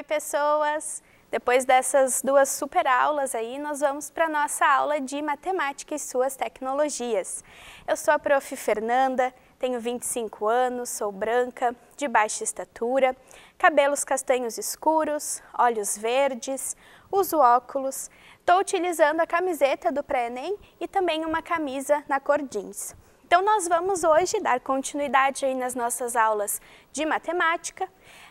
Oi, pessoas! Depois dessas duas super aulas aí, nós vamos para a nossa aula de matemática e suas tecnologias. Eu sou a prof. Fernanda, tenho 25 anos, sou branca, de baixa estatura, cabelos castanhos escuros, olhos verdes, uso óculos, estou utilizando a camiseta do pré-ENEM e também uma camisa na cor jeans. Então, nós vamos hoje dar continuidade aí nas nossas aulas de matemática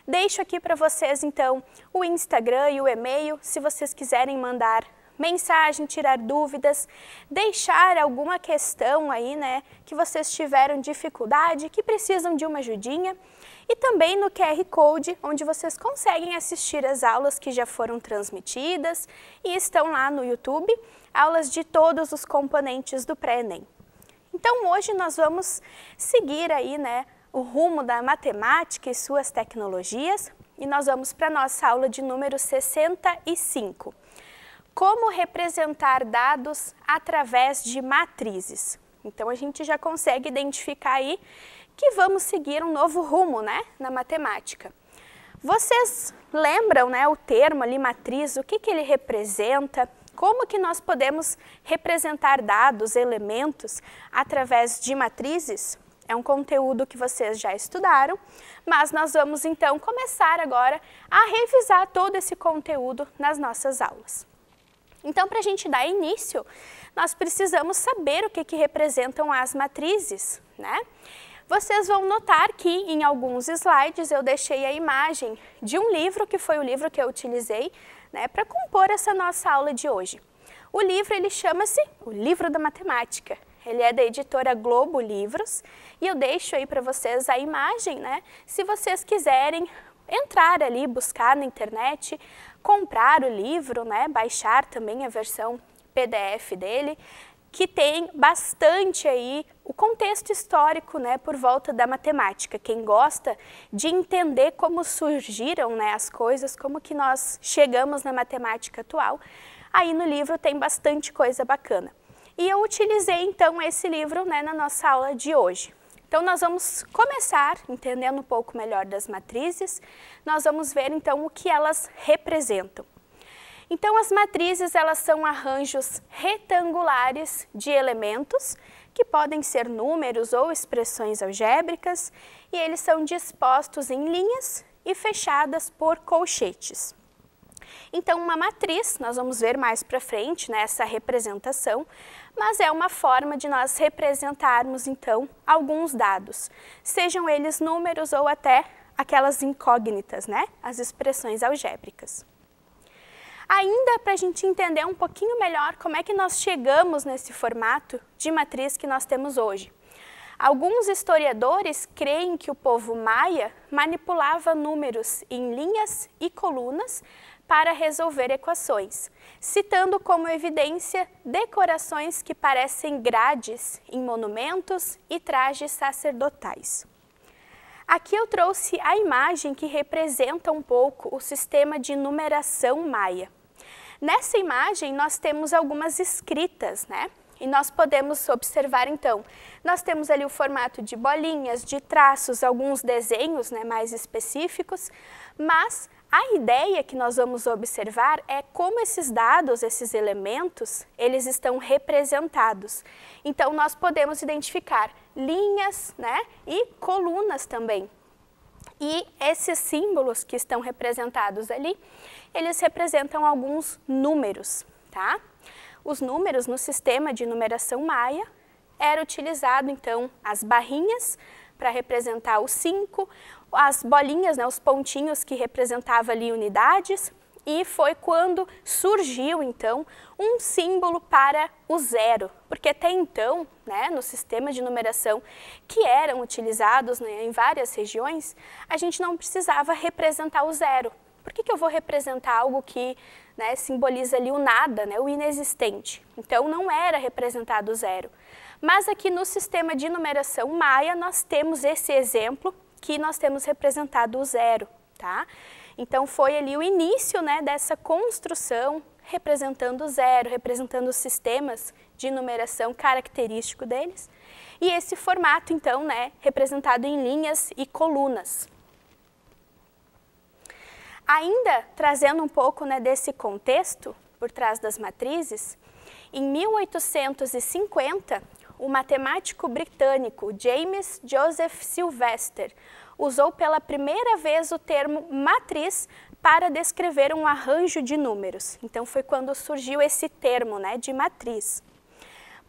Deixo aqui para vocês então o Instagram e o e-mail, se vocês quiserem mandar mensagem, tirar dúvidas, deixar alguma questão aí, né, que vocês tiveram dificuldade, que precisam de uma ajudinha, e também no QR Code, onde vocês conseguem assistir as aulas que já foram transmitidas e estão lá no YouTube, aulas de todos os componentes do pré-ENEM. Então hoje nós vamos seguir aí, né, o rumo da matemática e suas tecnologias e nós vamos para a nossa aula de número 65. Como representar dados através de matrizes. Então a gente já consegue identificar aí que vamos seguir um novo rumo né, na matemática. Vocês lembram né, o termo ali, matriz, o que, que ele representa? Como que nós podemos representar dados, elementos, através de matrizes? É um conteúdo que vocês já estudaram, mas nós vamos então começar agora a revisar todo esse conteúdo nas nossas aulas. Então, para a gente dar início, nós precisamos saber o que, que representam as matrizes, né? Vocês vão notar que em alguns slides eu deixei a imagem de um livro, que foi o livro que eu utilizei né, para compor essa nossa aula de hoje. O livro ele chama-se O Livro da Matemática. Ele é da editora Globo Livros e eu deixo aí para vocês a imagem, né? Se vocês quiserem entrar ali, buscar na internet, comprar o livro, né? Baixar também a versão PDF dele, que tem bastante aí o contexto histórico, né, por volta da matemática. Quem gosta de entender como surgiram, né, as coisas, como que nós chegamos na matemática atual, aí no livro tem bastante coisa bacana. E eu utilizei então esse livro, né, na nossa aula de hoje. Então, nós vamos começar entendendo um pouco melhor das matrizes. Nós vamos ver, então, o que elas representam. Então, as matrizes, elas são arranjos retangulares de elementos, que podem ser números ou expressões algébricas, e eles são dispostos em linhas e fechadas por colchetes. Então, uma matriz, nós vamos ver mais para frente nessa né, representação, mas é uma forma de nós representarmos então alguns dados, sejam eles números ou até aquelas incógnitas, né? As expressões algébricas. Ainda para a gente entender um pouquinho melhor como é que nós chegamos nesse formato de matriz que nós temos hoje. Alguns historiadores creem que o povo maia manipulava números em linhas e colunas para resolver equações, citando como evidência decorações que parecem grades em monumentos e trajes sacerdotais. Aqui eu trouxe a imagem que representa um pouco o sistema de numeração maia. Nessa imagem nós temos algumas escritas, né? E nós podemos observar então, nós temos ali o formato de bolinhas, de traços, alguns desenhos né, mais específicos, mas a ideia que nós vamos observar é como esses dados, esses elementos, eles estão representados. Então, nós podemos identificar linhas né, e colunas também. E esses símbolos que estão representados ali, eles representam alguns números, tá? os números no sistema de numeração maia, era utilizado então as barrinhas para representar os cinco, as bolinhas, né, os pontinhos que representava ali unidades, e foi quando surgiu então um símbolo para o zero, porque até então, né, no sistema de numeração que eram utilizados né, em várias regiões, a gente não precisava representar o zero, por que, que eu vou representar algo que né, simboliza ali o nada, né, o inexistente? Então, não era representado zero. Mas aqui no sistema de numeração maia, nós temos esse exemplo que nós temos representado o zero, tá? Então, foi ali o início né, dessa construção representando o zero, representando os sistemas de numeração característico deles. E esse formato, então, né, representado em linhas e colunas. Ainda trazendo um pouco né, desse contexto por trás das matrizes, em 1850, o matemático britânico James Joseph Sylvester usou pela primeira vez o termo matriz para descrever um arranjo de números. Então foi quando surgiu esse termo, né, de matriz.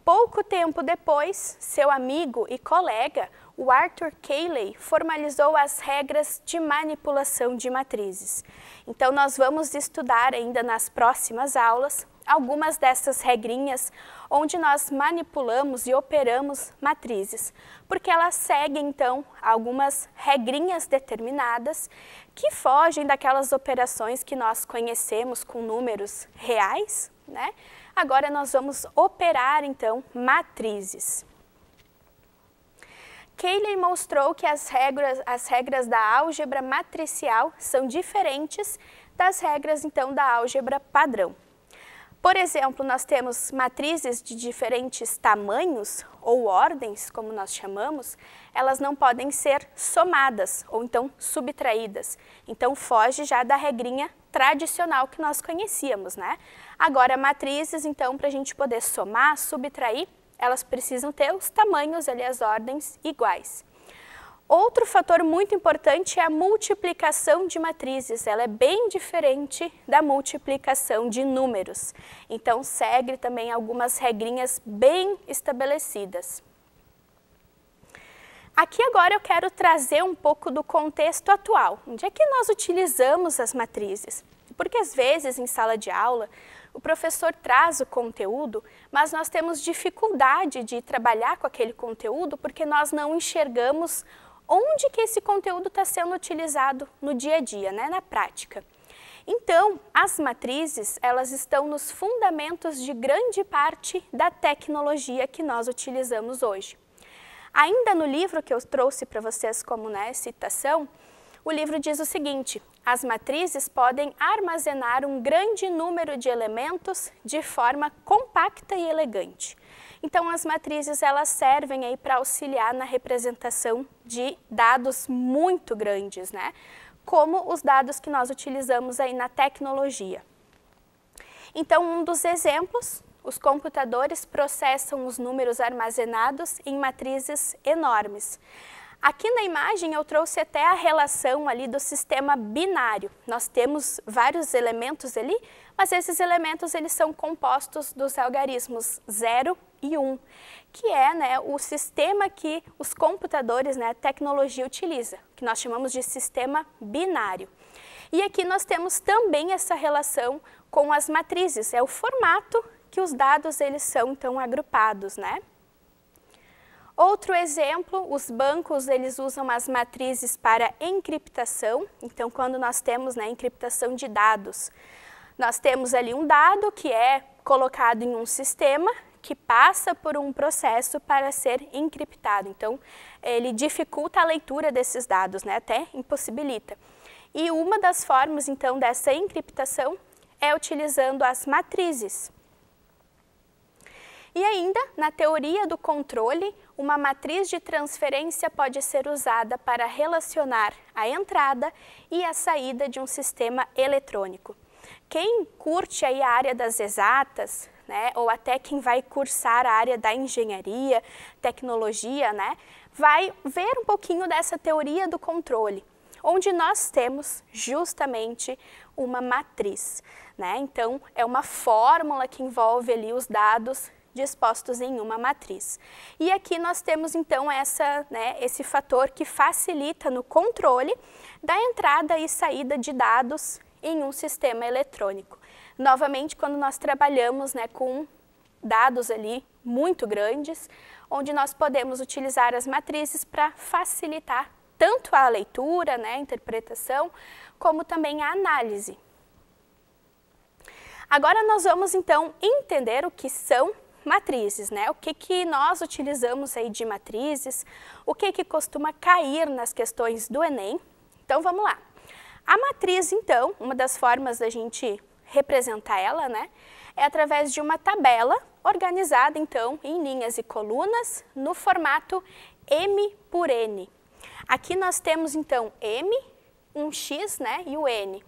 Pouco tempo depois, seu amigo e colega, o Arthur Cayley formalizou as regras de manipulação de matrizes. Então, nós vamos estudar ainda nas próximas aulas algumas dessas regrinhas onde nós manipulamos e operamos matrizes, porque elas seguem então algumas regrinhas determinadas que fogem daquelas operações que nós conhecemos com números reais, né? Agora nós vamos operar então matrizes. Cayley mostrou que as regras, as regras da álgebra matricial são diferentes das regras, então, da álgebra padrão. Por exemplo, nós temos matrizes de diferentes tamanhos, ou ordens, como nós chamamos, elas não podem ser somadas ou então subtraídas. Então foge já da regrinha tradicional que nós conhecíamos, né? Agora, matrizes, então, para a gente poder somar, subtrair, elas precisam ter os tamanhos ali, as ordens iguais. Outro fator muito importante é a multiplicação de matrizes. Ela é bem diferente da multiplicação de números. Então, segue também algumas regrinhas bem estabelecidas. Aqui agora eu quero trazer um pouco do contexto atual. Onde é que nós utilizamos as matrizes? Porque às vezes em sala de aula o professor traz o conteúdo, mas nós temos dificuldade de trabalhar com aquele conteúdo porque nós não enxergamos onde que esse conteúdo está sendo utilizado no dia a dia, né, na prática. Então, as matrizes, elas estão nos fundamentos de grande parte da tecnologia que nós utilizamos hoje. Ainda no livro que eu trouxe para vocês como né, citação, o livro diz o seguinte, as matrizes podem armazenar um grande número de elementos de forma compacta e elegante. Então, as matrizes elas servem aí para auxiliar na representação de dados muito grandes, né? Como os dados que nós utilizamos aí na tecnologia. Então, um dos exemplos, os computadores processam os números armazenados em matrizes enormes. Aqui na imagem eu trouxe até a relação ali do sistema binário. Nós temos vários elementos ali, mas esses elementos eles são compostos dos algarismos 0 e 1, um, que é né, o sistema que os computadores, né, a tecnologia utiliza, que nós chamamos de sistema binário. E aqui nós temos também essa relação com as matrizes, é o formato que os dados eles são então agrupados, né? Outro exemplo, os bancos eles usam as matrizes para encriptação. Então, quando nós temos né, encriptação de dados, nós temos ali um dado que é colocado em um sistema que passa por um processo para ser encriptado. Então, ele dificulta a leitura desses dados, né? até impossibilita. E uma das formas, então, dessa encriptação é utilizando as matrizes. E ainda, na teoria do controle, uma matriz de transferência pode ser usada para relacionar a entrada e a saída de um sistema eletrônico. Quem curte aí a área das exatas, né, ou até quem vai cursar a área da engenharia, tecnologia, né, vai ver um pouquinho dessa teoria do controle, onde nós temos justamente uma matriz. Né? Então, é uma fórmula que envolve ali os dados dispostos em uma matriz. E aqui nós temos então essa, né, esse fator que facilita no controle da entrada e saída de dados em um sistema eletrônico. Novamente, quando nós trabalhamos né, com dados ali muito grandes, onde nós podemos utilizar as matrizes para facilitar tanto a leitura, né, a interpretação, como também a análise. Agora nós vamos então entender o que são matrizes, né? O que, que nós utilizamos aí de matrizes, o que, que costuma cair nas questões do Enem. Então vamos lá. A matriz, então, uma das formas da gente representar ela, né, é através de uma tabela organizada, então, em linhas e colunas no formato M por N. Aqui nós temos, então, M, um X, né, e o N.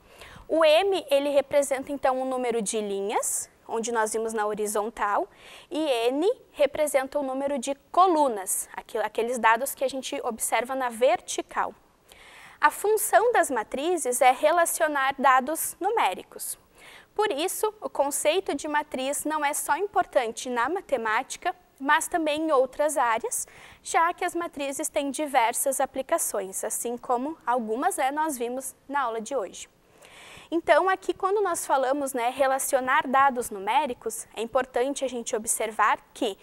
O M, ele representa, então, o um número de linhas onde nós vimos na horizontal, e N representa o número de colunas, aqueles dados que a gente observa na vertical. A função das matrizes é relacionar dados numéricos. Por isso, o conceito de matriz não é só importante na matemática, mas também em outras áreas, já que as matrizes têm diversas aplicações, assim como algumas é, nós vimos na aula de hoje. Então, aqui quando nós falamos né, relacionar dados numéricos, é importante a gente observar que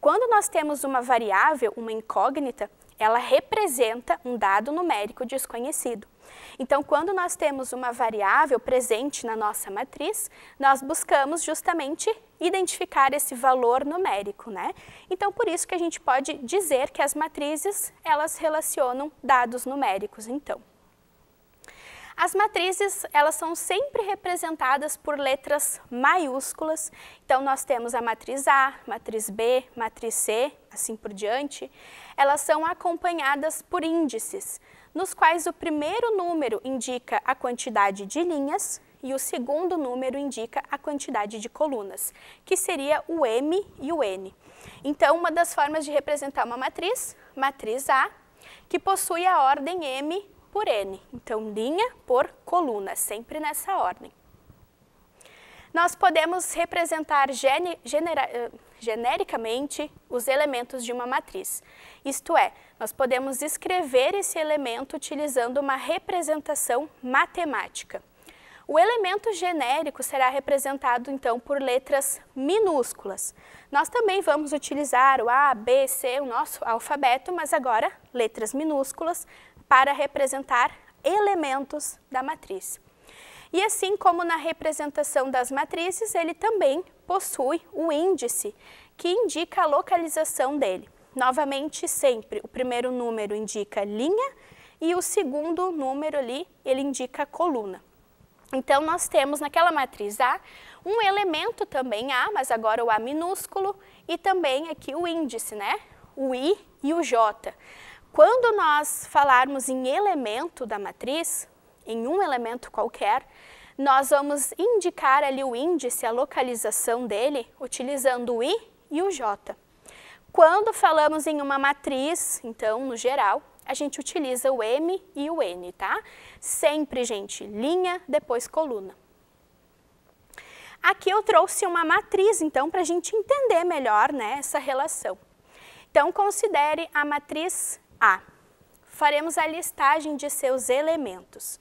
quando nós temos uma variável, uma incógnita, ela representa um dado numérico desconhecido. Então, quando nós temos uma variável presente na nossa matriz, nós buscamos justamente identificar esse valor numérico, né? Então, por isso que a gente pode dizer que as matrizes, elas relacionam dados numéricos, então. As matrizes, elas são sempre representadas por letras maiúsculas. Então, nós temos a matriz A, matriz B, matriz C, assim por diante. Elas são acompanhadas por índices, nos quais o primeiro número indica a quantidade de linhas e o segundo número indica a quantidade de colunas, que seria o M e o N. Então, uma das formas de representar uma matriz, matriz A, que possui a ordem M por N. Então, linha por coluna, sempre nessa ordem. Nós podemos representar gene, genera, eh, genericamente os elementos de uma matriz. Isto é, nós podemos escrever esse elemento utilizando uma representação matemática. O elemento genérico será representado, então, por letras minúsculas. Nós também vamos utilizar o A, B, C, o nosso alfabeto, mas agora letras minúsculas, para representar elementos da matriz. E assim como na representação das matrizes, ele também possui o índice, que indica a localização dele. Novamente, sempre o primeiro número indica linha e o segundo número ali, ele indica coluna. Então, nós temos naquela matriz A um elemento também A, mas agora o A minúsculo, e também aqui o índice, né? O I e o J. Quando nós falarmos em elemento da matriz, em um elemento qualquer, nós vamos indicar ali o índice, a localização dele, utilizando o i e o j. Quando falamos em uma matriz, então, no geral, a gente utiliza o m e o n, tá? Sempre, gente, linha, depois coluna. Aqui eu trouxe uma matriz, então, para a gente entender melhor né, essa relação. Então, considere a matriz a. Faremos a listagem de seus elementos.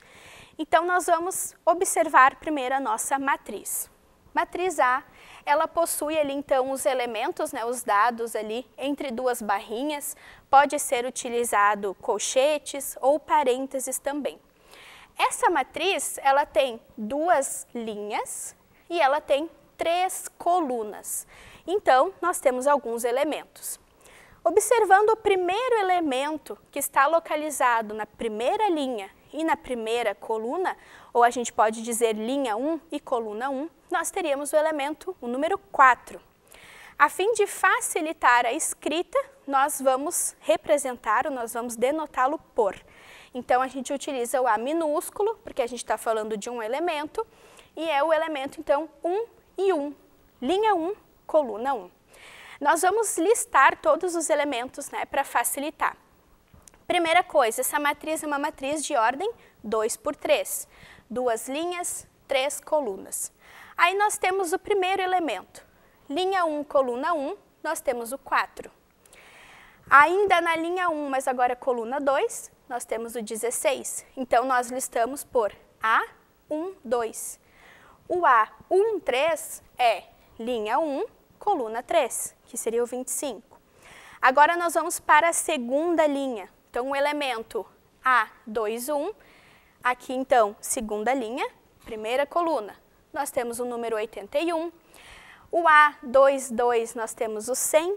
Então, nós vamos observar primeiro a nossa matriz. Matriz A, ela possui ali então os elementos, né, os dados ali entre duas barrinhas, pode ser utilizado colchetes ou parênteses também. Essa matriz, ela tem duas linhas e ela tem três colunas. Então, nós temos alguns elementos. Observando o primeiro elemento que está localizado na primeira linha e na primeira coluna, ou a gente pode dizer linha 1 e coluna 1, nós teríamos o elemento, o número 4. A fim de facilitar a escrita, nós vamos representar, ou nós vamos denotá-lo por. Então, a gente utiliza o A minúsculo, porque a gente está falando de um elemento, e é o elemento, então, 1 e 1, linha 1, coluna 1. Nós vamos listar todos os elementos né, para facilitar. Primeira coisa, essa matriz é uma matriz de ordem 2 por 3. Duas linhas, três colunas. Aí nós temos o primeiro elemento. Linha 1, coluna 1, nós temos o 4. Ainda na linha 1, mas agora coluna 2, nós temos o 16. Então, nós listamos por A, 1, 2. O A, 1, 3 é linha 1, coluna 3, que seria o 25. Agora nós vamos para a segunda linha. Então, o elemento A21, um. aqui então, segunda linha, primeira coluna. Nós temos o número 81. O A22, nós temos o 100.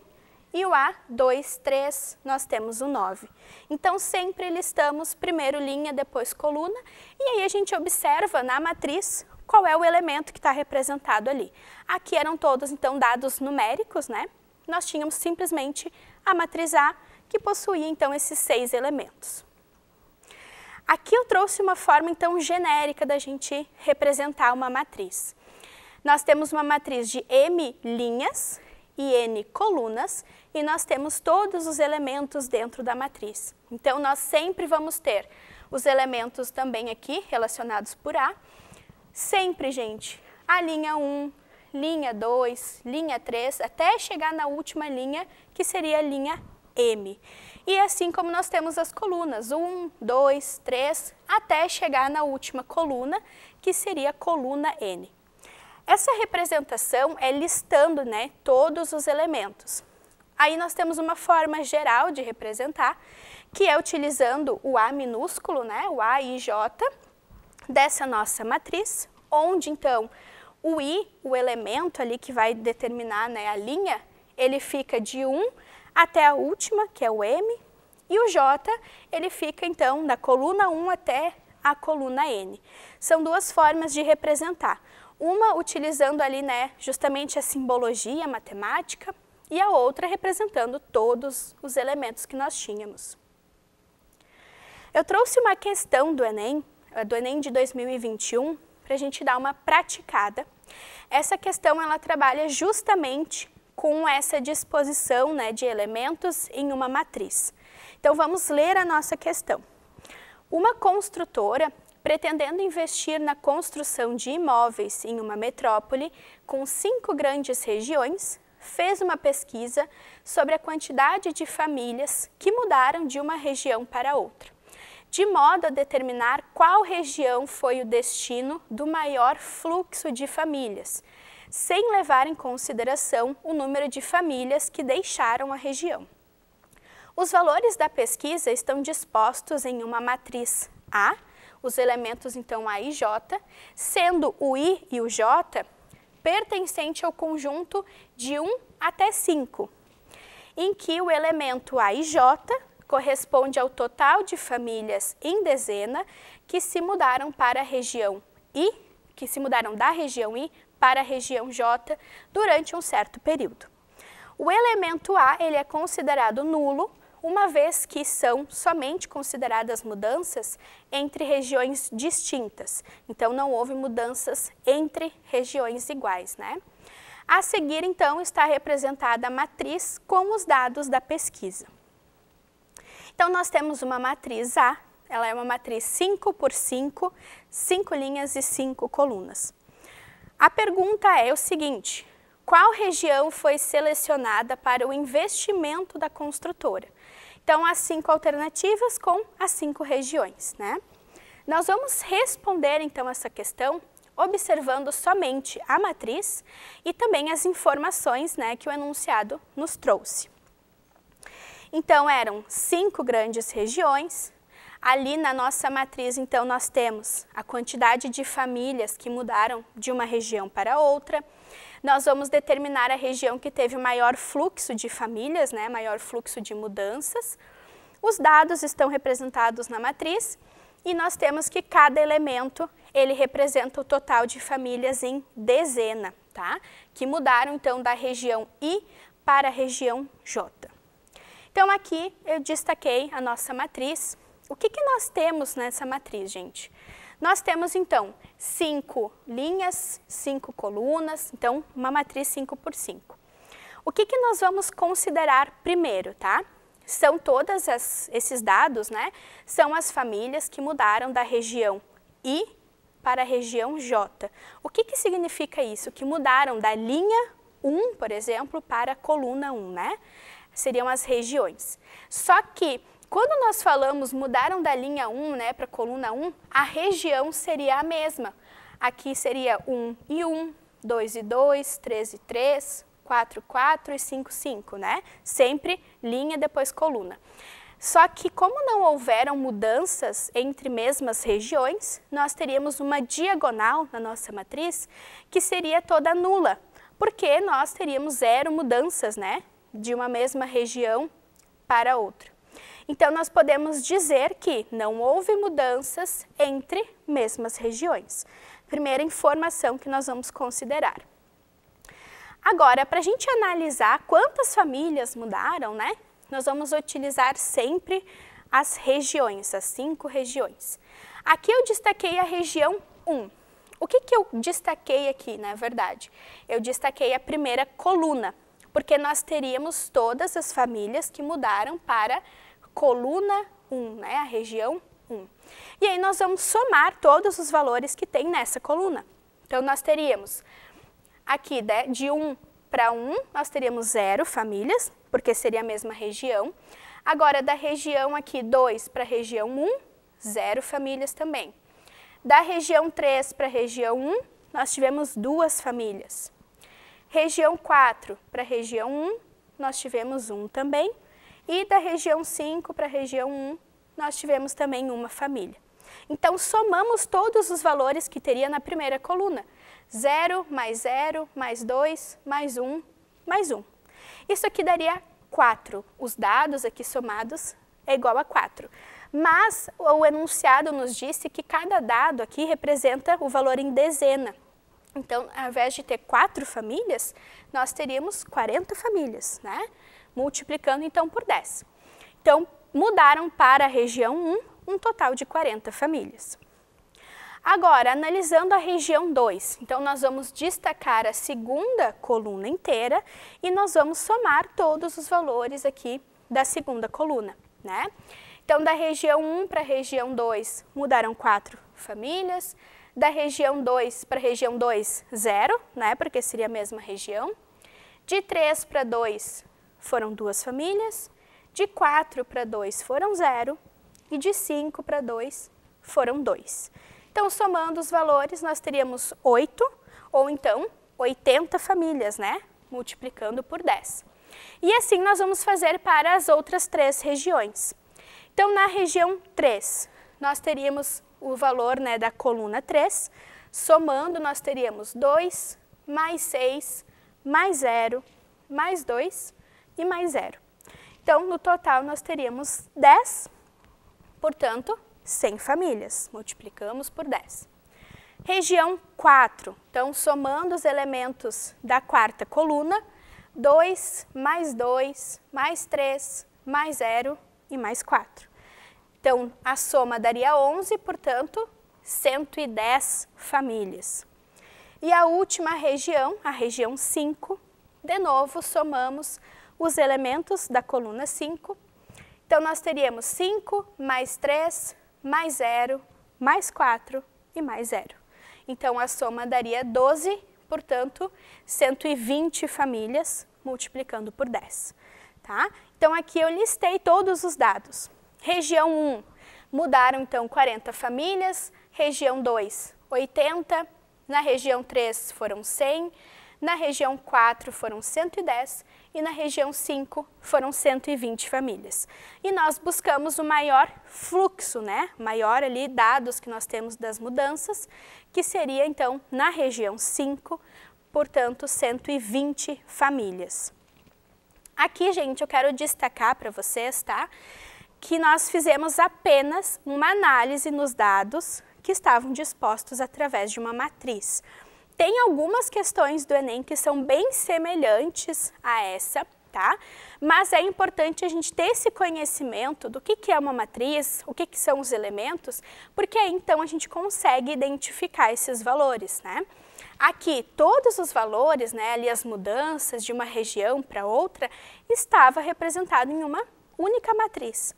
E o A, 2, 3, nós temos o 9. Então, sempre listamos primeiro linha, depois coluna, e aí a gente observa na matriz qual é o elemento que está representado ali. Aqui eram todos, então, dados numéricos, né? Nós tínhamos simplesmente a matriz A, que possuía, então, esses seis elementos. Aqui eu trouxe uma forma, então, genérica da gente representar uma matriz. Nós temos uma matriz de M linhas, e N colunas, e nós temos todos os elementos dentro da matriz. Então, nós sempre vamos ter os elementos também aqui relacionados por A. Sempre, gente, a linha 1, linha 2, linha 3, até chegar na última linha, que seria a linha M. E assim como nós temos as colunas 1, 2, 3, até chegar na última coluna, que seria a coluna N. Essa representação é listando né, todos os elementos. Aí nós temos uma forma geral de representar, que é utilizando o A minúsculo, né, o A e J, dessa nossa matriz, onde então o I, o elemento ali que vai determinar né, a linha, ele fica de 1 até a última, que é o M, e o J, ele fica então da coluna 1 até a coluna N. São duas formas de representar. Uma utilizando ali, né, justamente a simbologia matemática e a outra representando todos os elementos que nós tínhamos. Eu trouxe uma questão do Enem, eh, do Enem de 2021, para a gente dar uma praticada. Essa questão ela trabalha justamente com essa disposição né, de elementos em uma matriz. Então vamos ler a nossa questão. Uma construtora pretendendo investir na construção de imóveis em uma metrópole com cinco grandes regiões, fez uma pesquisa sobre a quantidade de famílias que mudaram de uma região para outra, de modo a determinar qual região foi o destino do maior fluxo de famílias, sem levar em consideração o número de famílias que deixaram a região. Os valores da pesquisa estão dispostos em uma matriz A, os elementos então A e J, sendo o I e o J pertencente ao conjunto de 1 até 5, em que o elemento A e J corresponde ao total de famílias em dezena que se mudaram para a região I, que se mudaram da região I para a região J durante um certo período. O elemento A ele é considerado nulo uma vez que são somente consideradas mudanças entre regiões distintas. Então, não houve mudanças entre regiões iguais, né? A seguir, então, está representada a matriz com os dados da pesquisa. Então, nós temos uma matriz A, ela é uma matriz 5 por 5, 5 linhas e 5 colunas. A pergunta é o seguinte, qual região foi selecionada para o investimento da construtora? Então, as cinco alternativas com as cinco regiões, né? Nós vamos responder, então, essa questão observando somente a matriz e também as informações né, que o enunciado nos trouxe. Então, eram cinco grandes regiões. Ali na nossa matriz, então, nós temos a quantidade de famílias que mudaram de uma região para outra, nós vamos determinar a região que teve maior fluxo de famílias, né, maior fluxo de mudanças. Os dados estão representados na matriz e nós temos que cada elemento ele representa o total de famílias em dezena, tá? Que mudaram então da região I para a região J. Então aqui eu destaquei a nossa matriz. O que, que nós temos nessa matriz, gente? Nós temos então cinco linhas, cinco colunas, então uma matriz 5 por 5. O que, que nós vamos considerar primeiro, tá? São todos esses dados, né? São as famílias que mudaram da região I para a região J. O que, que significa isso? Que mudaram da linha 1, por exemplo, para a coluna 1, né? Seriam as regiões. Só que quando nós falamos mudaram da linha 1 né, para a coluna 1, a região seria a mesma. Aqui seria 1 e 1, 2 e 2, 3 e 3, 4, 4 e 5, 5, né? Sempre linha depois coluna. Só que como não houveram mudanças entre mesmas regiões, nós teríamos uma diagonal na nossa matriz que seria toda nula, porque nós teríamos zero mudanças, né? De uma mesma região para outra. Então, nós podemos dizer que não houve mudanças entre mesmas regiões. Primeira informação que nós vamos considerar. Agora, para a gente analisar quantas famílias mudaram, né? Nós vamos utilizar sempre as regiões, as cinco regiões. Aqui eu destaquei a região 1. O que, que eu destaquei aqui, na verdade? Eu destaquei a primeira coluna, porque nós teríamos todas as famílias que mudaram para coluna 1, né, a região 1. E aí nós vamos somar todos os valores que tem nessa coluna. Então nós teríamos aqui né, de 1 para 1, nós teríamos 0 famílias, porque seria a mesma região. Agora da região aqui 2 para a região 1, 0 famílias também. Da região 3 para a região 1, nós tivemos duas famílias. Região 4 para a região 1, nós tivemos um também. E da região 5 para a região 1, nós tivemos também uma família. Então, somamos todos os valores que teria na primeira coluna. 0, mais 0, mais 2, mais 1, mais 1. Isso aqui daria 4. Os dados aqui somados é igual a 4. Mas o enunciado nos disse que cada dado aqui representa o valor em dezena. Então, ao invés de ter 4 famílias, nós teríamos 40 famílias, né? multiplicando então por 10. Então, mudaram para a região 1 um total de 40 famílias. Agora, analisando a região 2, então nós vamos destacar a segunda coluna inteira e nós vamos somar todos os valores aqui da segunda coluna, né? Então, da região 1 para a região 2, mudaram 4 famílias. Da região 2 para a região 2, 0, né? Porque seria a mesma região. De 3 para 2, foram duas famílias, de 4 para 2 foram 0 e de 5 para 2 foram 2. Então, somando os valores, nós teríamos 8 ou então 80 famílias, né? Multiplicando por 10. E assim nós vamos fazer para as outras três regiões. Então, na região 3, nós teríamos o valor né, da coluna 3, somando nós teríamos 2 mais 6 mais 0 mais 2 e mais zero. Então, no total, nós teríamos 10, portanto, 100 famílias. Multiplicamos por 10. Região 4. Então, somando os elementos da quarta coluna, 2 mais 2 mais 3 mais 0 e mais 4. Então, a soma daria 11, portanto, 110 famílias. E a última região, a região 5, de novo somamos os elementos da coluna 5. Então, nós teríamos 5 mais 3 mais 0 mais 4 e mais 0. Então, a soma daria 12, portanto, 120 famílias multiplicando por 10. Tá? Então, aqui eu listei todos os dados. Região 1, mudaram então 40 famílias. Região 2, 80. Na região 3 foram 100. Na região 4 foram 110 e na região 5 foram 120 famílias. E nós buscamos o maior fluxo, né? Maior ali dados que nós temos das mudanças, que seria então na região 5, portanto, 120 famílias. Aqui, gente, eu quero destacar para vocês, tá? Que nós fizemos apenas uma análise nos dados que estavam dispostos através de uma matriz. Tem algumas questões do Enem que são bem semelhantes a essa, tá? Mas é importante a gente ter esse conhecimento do que, que é uma matriz, o que, que são os elementos, porque aí então a gente consegue identificar esses valores, né? Aqui, todos os valores, né, ali as mudanças de uma região para outra, estava representado em uma única matriz.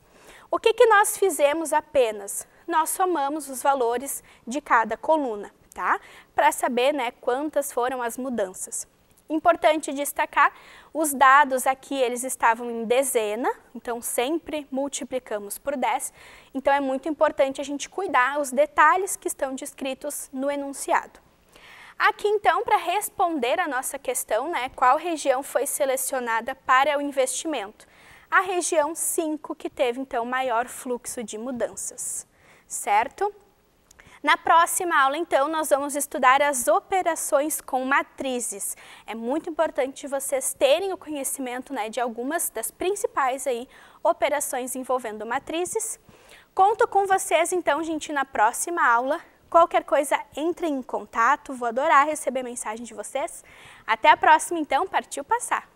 O que, que nós fizemos apenas? Nós somamos os valores de cada coluna tá? Para saber, né, quantas foram as mudanças. Importante destacar, os dados aqui eles estavam em dezena, então sempre multiplicamos por 10. Então é muito importante a gente cuidar os detalhes que estão descritos no enunciado. Aqui então, para responder a nossa questão, né, qual região foi selecionada para o investimento? A região 5, que teve então maior fluxo de mudanças, certo? Na próxima aula, então, nós vamos estudar as operações com matrizes. É muito importante vocês terem o conhecimento né, de algumas das principais aí, operações envolvendo matrizes. Conto com vocês, então, gente, na próxima aula. Qualquer coisa, entre em contato. Vou adorar receber mensagem de vocês. Até a próxima, então. Partiu passar!